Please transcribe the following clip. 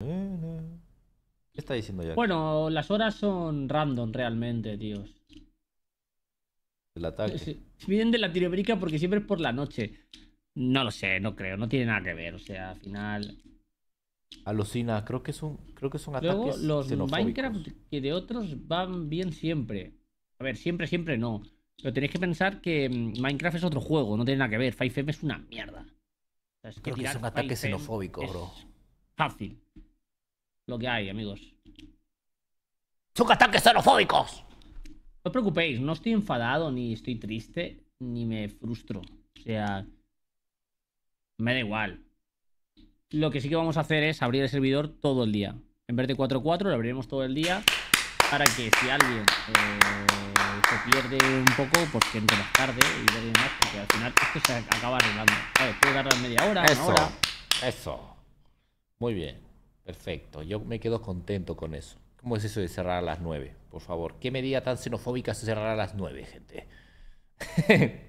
¿Qué está diciendo ya? Bueno, las horas son random realmente, tíos. El ataque. Vienen de la Latinoamérica porque siempre es por la noche. No lo sé, no creo, no tiene nada que ver. O sea, al final. Alucina, creo que son, creo que son Luego, Los Minecraft que de otros van bien siempre. A ver, siempre, siempre no. Pero tenéis que pensar que mm, Minecraft es otro juego, no tiene nada que ver. 5M es una mierda. creo que, que es un ataque xenofóbico, bro. Fácil lo que hay, amigos. ¡Son tanques xenofóbicos! No os preocupéis, no estoy enfadado, ni estoy triste, ni me frustro. O sea, me da igual. Lo que sí que vamos a hacer es abrir el servidor todo el día. En vez de 4-4, lo abriremos todo el día para que si alguien eh, se pierde un poco, pues que entre más tarde y demás, porque al final esto se acaba arreglando. ver, puede tardar media hora, eso, hora. Eso. Muy bien. Perfecto, yo me quedo contento con eso. ¿Cómo es eso de cerrar a las 9? Por favor, ¿qué medida tan xenofóbica se cerrar a las 9, gente?